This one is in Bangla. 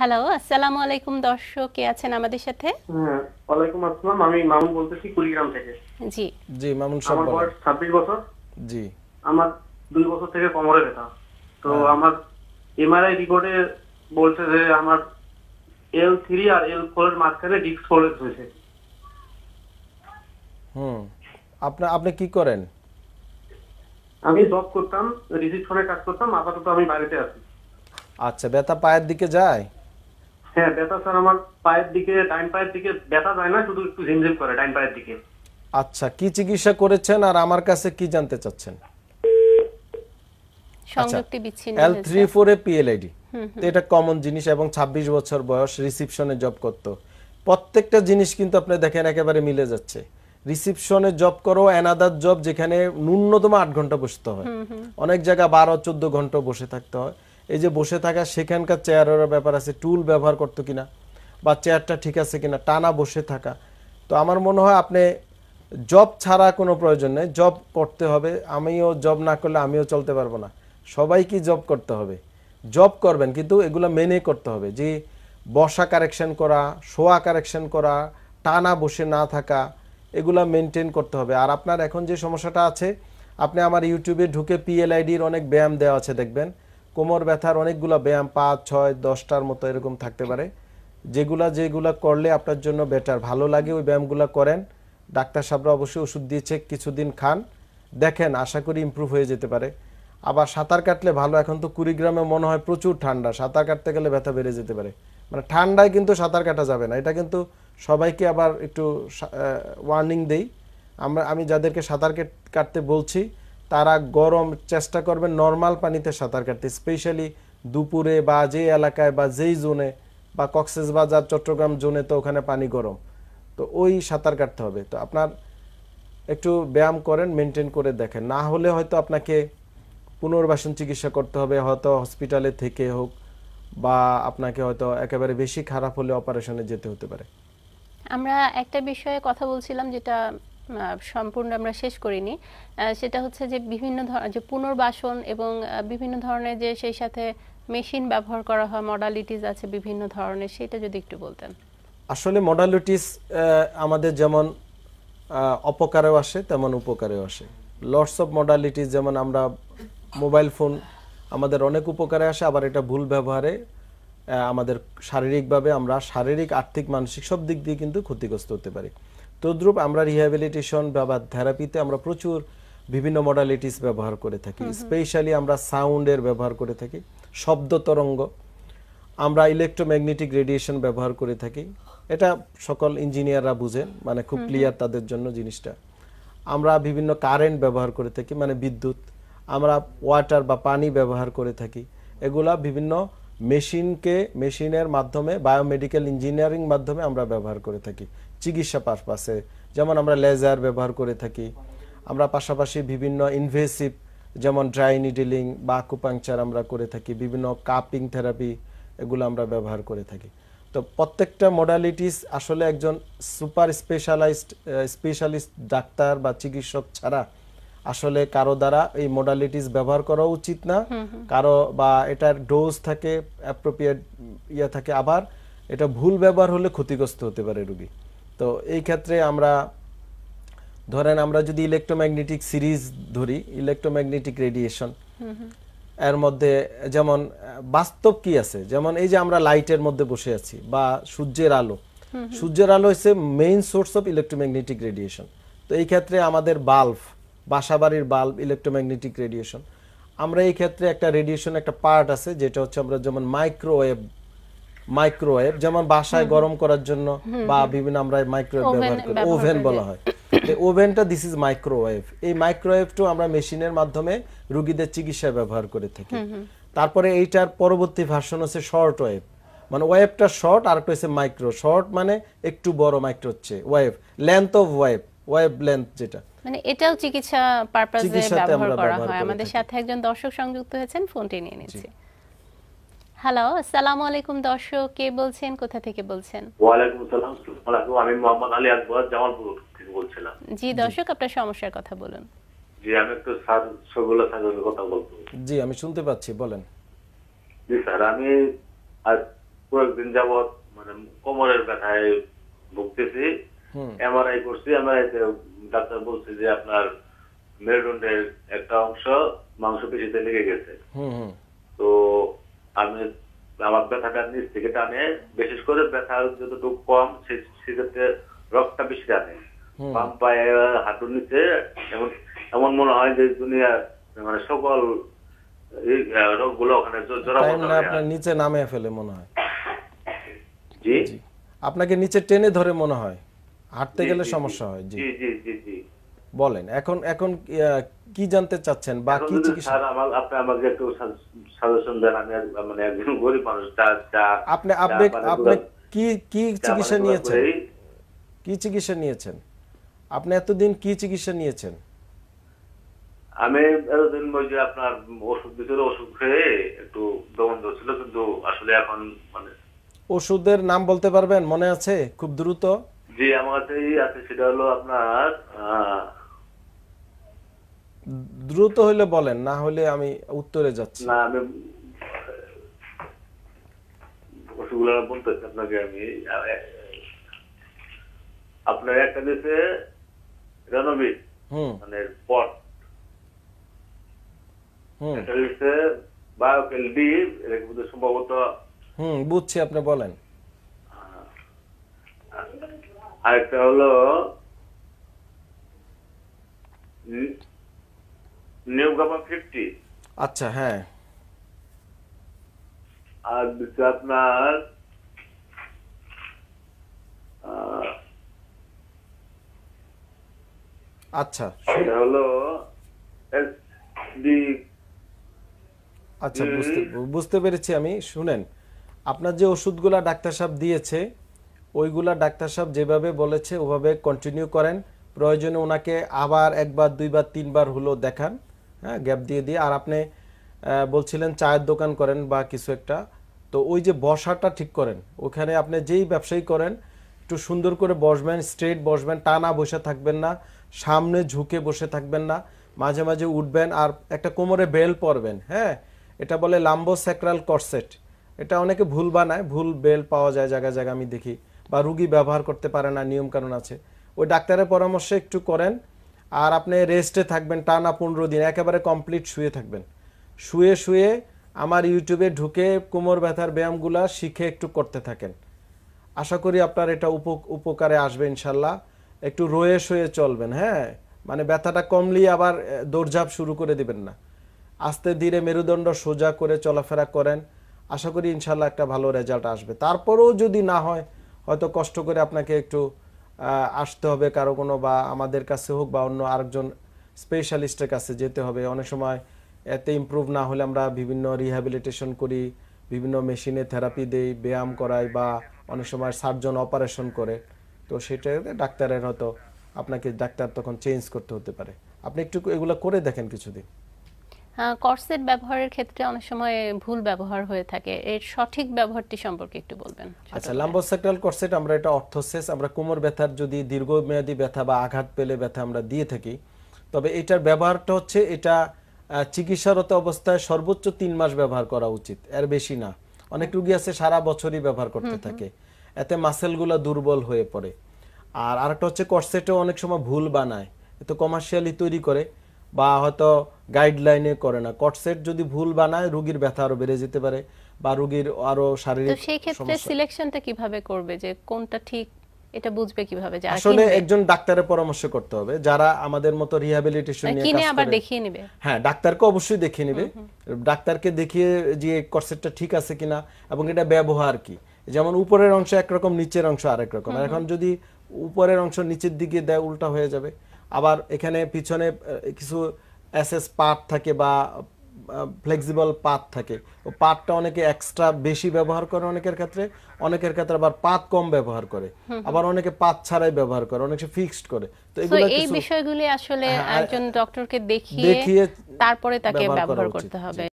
হ্যালো আসসালামু আলাইকুম দর্শক কে আছেন আমাদের সাথে হ্যাঁ, ওয়ালাইকুম আসসালাম আমি মামুন বলতেছি কুড়িগ্রাম থেকে জি জি মামুন সাহেব আমার বয়স 26 বছর জি আমার দুই বছর থেকে কোমরে ব্যথা তো হ্যাঁ। আমার এমআরআই রিপোর্টে বলছে যে আমার এল থ্রি আর এল ফোর এর মাঝখানে ডিস্ক ফোলেজ হয়েছে হুম আপনি আপনি কি করেন আমি জব করতাম রিসিপশনে কাজ করতাম আপাতত আমি বাড়িতে আছি আচ্ছা ব্যথা পায়ের দিকে যায় হ্যাঁ ব্যথা স্যার আমার পায়ের দিকে ডান পায়ের দিকে ব্যথা যায় না শুধু একটু ঝিমঝিম করে ডান পায়ের দিকে আচ্ছা কি চিকিৎসা করেছেন আর আমার কাছে কি জানতে চাচ্ছেন আচ্ছা, বিচ্ছিন্ন এ পিএলআইডি এটা কমন জিনিস এবং 26 বছর বয়স রিসেপশনে জব করত প্রত্যেকটা জিনিস কিন্তু আপনি দেখেন একেবারে মিলে যাচ্ছে রিসেপশনে জব করো অ্যানাদার জব যেখানে ন্যূনতম আট ঘন্টা বসতে হয় অনেক জায়গা বারো চোদ্দ ঘন্টা বসে থাকতে হয় এই যে বসে থাকা সেখানকার চেয়ারের ব্যাপার আছে টুল ব্যবহার করতো কিনা বা চেয়ারটা ঠিক আছে কিনা টানা বসে থাকা তো আমার মনে হয় আপনি জব ছাড়া কোনো প্রয়োজন নেই জব করতে হবে আমিও জব না করলে আমিও চলতে পারবো না সবাইকে জব করতে হবে জব করবেন কিন্তু এগুলো মেনে করতে হবে যে বসা কারেকশন করা শোয়া কারেকশন করা টানা বসে না থাকা এগুলা মেনটেন করতে হবে আর আপনার এখন যে সমস্যাটা আছে আপনি আমার ইউটিউবে ঢুকে পিএলআইডির অনেক ব্যায়াম দেওয়া আছে দেখবেন কোমর ব্যথার অনেকগুলো ব্যায়াম পাঁচ ছয় দশটার মতো এরকম থাকতে পারে যেগুলা যেগুলা করলে আপনার জন্য বেটার ভালো লাগে ওই ব্যায়ামগুলো করেন ডাক্তার সাহেবরা অবশ্যই ওষুধ দিয়েছে কিছুদিন খান দেখেন আশা করি ইম্প্রুভ হয়ে যেতে পারে আবার সাঁতার কাটলে ভালো এখন তো কুড়িগ্রামে মনে হয় প্রচুর ঠান্ডা সাঁতার কাটতে গেলে ব্যথা বেড়ে যেতে পারে মানে ঠান্ডায় কিন্তু সাঁতার কাটা যাবে না এটা কিন্তু সবাইকে আবার একটু ওয়ার্নিং দেই আমরা আমি যাদেরকে সাঁতার কাটতে বলছি তারা গরম চেষ্টা করবেন নর্মাল পানিতে সাঁতার কাটতে স্পেশালি দুপুরে বা যেই এলাকায় বা যেই জোনে বা কক্সেস বাজার চট্টগ্রাম জোনে তো ওখানে পানি গরম তো ওই সাঁতার কাটতে হবে তো আপনার একটু ব্যায়াম করেন মেনটেন করে দেখেন না হলে হয়তো আপনাকে পুনর্বাসন চিকিৎসা করতে হবে হয়তো হসপিটালে থেকে হোক বা আপনাকে হয়তো একেবারে বেশি খারাপ হলে অপারেশনে যেতে হতে পারে আমরা একটা বিষয়ে কথা বলছিলাম যেটা সম্পূর্ণ আমরা শেষ করিনি সেটা হচ্ছে যে বিভিন্ন ধরনের যে পুনর্বাসন এবং বিভিন্ন ধরনের যে সেই সাথে মেশিন ব্যবহার করা হয় মডালিটিস আছে বিভিন্ন ধরনের সেটা যদি একটু বলতেন আসলে মডালিটিস আমাদের যেমন অপকারেও আসে তেমন উপকারেও আসে লটস অফ মডালিটিস যেমন আমরা মোবাইল ফোন আমাদের অনেক উপকারে আসে আবার এটা ভুল ব্যবহারে আমাদের শারীরিকভাবে আমরা শারীরিক আর্থিক মানসিক সব দিক দিয়ে কিন্তু ক্ষতিগ্রস্ত হতে পারি তদ্রুপ আমরা রিহ্যাবিলিটেশন বা থেরাপিতে আমরা প্রচুর বিভিন্ন মডালিটিস ব্যবহার করে থাকি স্পেশালি আমরা সাউন্ডের ব্যবহার করে থাকি শব্দ তরঙ্গ আমরা ইলেকট্রোম্যাগনেটিক রেডিয়েশন ব্যবহার করে থাকি এটা সকল ইঞ্জিনিয়াররা বুঝেন মানে খুব ক্লিয়ার তাদের জন্য জিনিসটা আমরা বিভিন্ন কারেন্ট ব্যবহার করে থাকি মানে বিদ্যুৎ আমরা ওয়াটার বা পানি ব্যবহার করে থাকি এগুলা বিভিন্ন মেশিনকে মেশিনের মাধ্যমে বায়োমেডিক্যাল ইঞ্জিনিয়ারিং মাধ্যমে আমরা ব্যবহার করে থাকি চিকিৎসা পারপাসে যেমন আমরা লেজার ব্যবহার করে থাকি আমরা পাশাপাশি বিভিন্ন ইনভেসিভ যেমন ড্রাই নিডিলিং বা আকুপাংচার আমরা করে থাকি বিভিন্ন কাপিং থেরাপি এগুলো আমরা ব্যবহার করে থাকি তো প্রত্যেকটা মডালিটিস আসলে একজন সুপার স্পেশালাইজড স্পেশালিস্ট ডাক্তার বা চিকিৎসক ছাড়া আসলে কারো দ্বারা এই মডালিটিস ব্যবহার করা উচিত না কারো বা এটার ডোজ থাকে অ্যাপ্রোপ্রিয়েট ইয়ে থাকে আবার এটা ভুল ব্যবহার হলে ক্ষতিগ্রস্ত হতে পারে রুগী তো এই ক্ষেত্রে আমরা ধরেন আমরা যদি ইলেকট্রোম্যাগনেটিক সিরিজ ধরি ইলেকট্রোম্যাগনেটিক রেডিয়েশন এর মধ্যে যেমন বাস্তব কি আছে যেমন এই যে আমরা লাইটের মধ্যে বসে আছি বা সূর্যের আলো সূর্যের আলো হচ্ছে main source of electromagnetic radiation তো এই ক্ষেত্রে আমাদের বাল্ব বাসাবাড়ির বাল্ব ইলেকট্রোম্যাগনেটিক রেডিয়েশন আমরা এই ক্ষেত্রে একটা রেডিয়েশন একটা পার্ট আছে যেটা হচ্ছে আমরা যেমন মাইক্রোওয়েভ মাইক্রোওয়েভ যেমন বাসায় গরম করার জন্য বা বিভিন্ন আমরা মাইক্রোওয়েভ ব্যবহার করি ওভেন বলা হয় ওভেনটা দিস ইজ মাইক্রোওয়েভ এই মাইক্রোওয়েভটাও আমরা মেশিনের মাধ্যমে রুগীদের চিকিৎসায় ব্যবহার করে থাকি তারপরে এইটার পরবর্তী ভার্সন হচ্ছে শর্ট ওয়েভ মানে ওয়েভটা শর্ট আর একটা হচ্ছে মাইক্রো শর্ট মানে একটু বড় মাইক্রো হচ্ছে wavelength of wave wavelength যেটা মানে এটাও চিকিৎসা পারপাসে ব্যবহার করা হয় আমাদের সাথে একজন দর্শক সংযুক্ত হয়েছেন ফোনটি নিয়ে নিচ্ছি হ্যালো আসসালামু আলাইকুম দর্শক কে বলছেন কোথা থেকে বলছেন ওয়ালাইকুম আসসালাম আমি মোহাম্মদ আলী আকবর জামালপুর থেকে বলছিলাম জি দর্শক আপনার সমস্যার কথা বলুন জি আমি একটু স্যার সবগুলো স্যারের কথা বলবো জি আমি শুনতে পাচ্ছি বলেন জি স্যার আমি আজ কয়েকদিন যাবৎ মানে কোমরের ব্যথায় ভুগতেছি এমআরআই করছি এমআরআই তে ডাক্তার বলছে যে আপনার মেরুদণ্ডের একটা অংশ মাংসপেশিতে লেগে গেছে হুম হুম আমি আমার ব্যথাটা নিচ থেকে টানে বিশেষ করে ব্যথা যতটুকু কম সেক্ষেত্রে রক্তটা বেশি টানে বাম পায়ে হাঁটুর নিচে এমন এমন মনে হয় যে দুনিয়া মানে সকল রোগগুলো ওখানে জোড়া নিচে নামে ফেলে মনে হয় জি আপনাকে নিচে টেনে ধরে মনে হয় হাঁটতে গেলে সমস্যা হয় জি জি জি জি বলেন এখন এখন কি জানতে চাচ্ছেন বা কি চিকিৎসা আপনি আমাকে একটু সাজেশন দেন আমি মানে একজন গরিব মানুষ আপনি আপনি আপনি কি কি চিকিৎসা নিয়েছেন কি চিকিৎসা নিয়েছেন আপনি এতদিন কি চিকিৎসা নিয়েছেন আমি এতদিন ওই যে আপনার ওষুধ ভিতরে ওষুধ খেয়ে একটু দমন ছিল কিন্তু আসলে এখন মানে ওষুধের নাম বলতে পারবেন মনে আছে খুব দ্রুত জি আমার কাছে আছে সেটা হলো আপনার দ্রুত হইলে বলেন না হলে আমি উত্তরে যাচ্ছি না আমি ওষুধগুলো বলতে আপনাকে আমি আপনার একটা দেশে রানবীর মানে পট একটা দেশে বায়োকেল ডি সম্ভবত হুম বুঝছি আপনি বলেন আরেকটা হলো নিউ ফিফটি আচ্ছা হ্যাঁ আর দিচ্ছে আপনার আচ্ছা সেটা হলো আচ্ছা বুঝতে বুঝতে পেরেছি আমি শুনেন আপনার যে ওষুধগুলা ডাক্তার সাহেব দিয়েছে ওইগুলা ডাক্তার সাহেব যেভাবে বলেছে ওভাবে কন্টিনিউ করেন প্রয়োজনে ওনাকে আবার একবার দুইবার তিনবার হলো দেখান হ্যাঁ গ্যাপ দিয়ে দিয়ে আর আপনি বলছিলেন চায়ের দোকান করেন বা কিছু একটা তো ওই যে বসাটা ঠিক করেন ওখানে আপনি যেই ব্যবসায়ী করেন একটু সুন্দর করে বসবেন স্ট্রেট বসবেন টানা বসে থাকবেন না সামনে ঝুঁকে বসে থাকবেন না মাঝে মাঝে উঠবেন আর একটা কোমরে বেল পরবেন হ্যাঁ এটা বলে লাম্বো স্যাক্রাল করসেট এটা অনেকে ভুল বানায় ভুল বেল পাওয়া যায় জায়গায় জায়গায় আমি দেখি বা রুগী ব্যবহার করতে পারে না নিয়মকানুন আছে ওই ডাক্তারের পরামর্শে একটু করেন আর আপনি রেস্টে থাকবেন টানা পনেরো দিন একেবারে কমপ্লিট শুয়ে থাকবেন শুয়ে শুয়ে আমার ইউটিউবে ঢুকে কোমর ব্যথার ব্যায়ামগুলা শিখে একটু করতে থাকেন আশা করি আপনার এটা উপকারে আসবে ইনশাল্লাহ একটু রয়ে শুয়ে চলবেন হ্যাঁ মানে ব্যথাটা কমলি আবার দৌড়ঝাপ শুরু করে দিবেন না আস্তে ধীরে মেরুদণ্ড সোজা করে চলাফেরা করেন আশা করি ইনশাল্লাহ একটা ভালো রেজাল্ট আসবে তারপরেও যদি না হয় হয়তো কষ্ট করে আপনাকে একটু আসতে হবে কারো কোনো বা আমাদের কাছে হোক বা অন্য আরেকজন স্পেশালিস্টের কাছে যেতে হবে অনেক সময় এতে ইম্প্রুভ না হলে আমরা বিভিন্ন রিহ্যাবিলিটেশন করি বিভিন্ন মেশিনে থেরাপি দেই ব্যায়াম করাই বা অনেক সময় সার্জন অপারেশন করে তো সেটাতে ডাক্তারের হয়তো আপনাকে ডাক্তার তখন চেঞ্জ করতে হতে পারে আপনি একটু এগুলো করে দেখেন কিছুদিন করসেট ব্যবহারের ক্ষেত্রে অনেক সময় ভুল ব্যবহার হয়ে থাকে এর সঠিক ব্যবহারটি সম্পর্কে একটু বলবেন আচ্ছা লাম্বোসাক্রাল করসেট আমরা এটা অর্থোসেস আমরা কোমর ব্যথার যদি দীর্ঘমেয়াদী ব্যথা বা আঘাত পেলে ব্যথা আমরা দিয়ে থাকি তবে এটার ব্যবহারটা হচ্ছে এটা চিকিৎসারত অবস্থায় সর্বোচ্চ তিন মাস ব্যবহার করা উচিত এর বেশি না অনেক রুগী আছে সারা বছরই ব্যবহার করতে থাকে এতে মাসেলগুলো দুর্বল হয়ে পড়ে আর আরেকটা হচ্ছে করসেটও অনেক সময় ভুল বানায় এটা কমার্শিয়ালি তৈরি করে বা হয়তো গাইডলাইনে করে না কটসেট যদি ভুল বানায় রোগীর ব্যথা আরো বেড়ে যেতে পারে বা রোগীর আরো শারীরিক সেই ক্ষেত্রে সিলেকশনটা কিভাবে করবে যে কোনটা ঠিক এটা বুঝবে কিভাবে যে আসলে একজন ডাক্তারের পরামর্শ করতে হবে যারা আমাদের মতো রিহ্যাবিলিটেশন মানে নিয়ে কাজ কিনে আবার দেখিয়ে নেবে হ্যাঁ ডাক্তারকে অবশ্যই দেখিয়ে নেবে ডাক্তারকে দেখিয়ে যে কনসেপ্টটা ঠিক আছে কিনা এবং এটা ব্যবহার কি যেমন উপরের অংশ একরকম নিচের অংশ আরেক রকম এখন যদি উপরের অংশ নিচের দিকে দেয় উল্টা হয়ে যাবে আবার এখানে পিছনে কিছু এসএস পার্ট থাকে বা ফ্লেক্সিবল পাত থাকে পাতটা অনেকে এক্সট্রা বেশি ব্যবহার করে অনেকের ক্ষেত্রে অনেকের ক্ষেত্রে আবার পাত কম ব্যবহার করে আবার অনেকে পাত ছাড়াই ব্যবহার করে অনেকে ফিক্সড করে তো এগুলো এই বিষয়গুলি আসলে হ্যাঁ, হ্যাঁ, একজন ডক্টরকে দেখিয়ে তারপরে তাকে ব্যবহার করতে হবে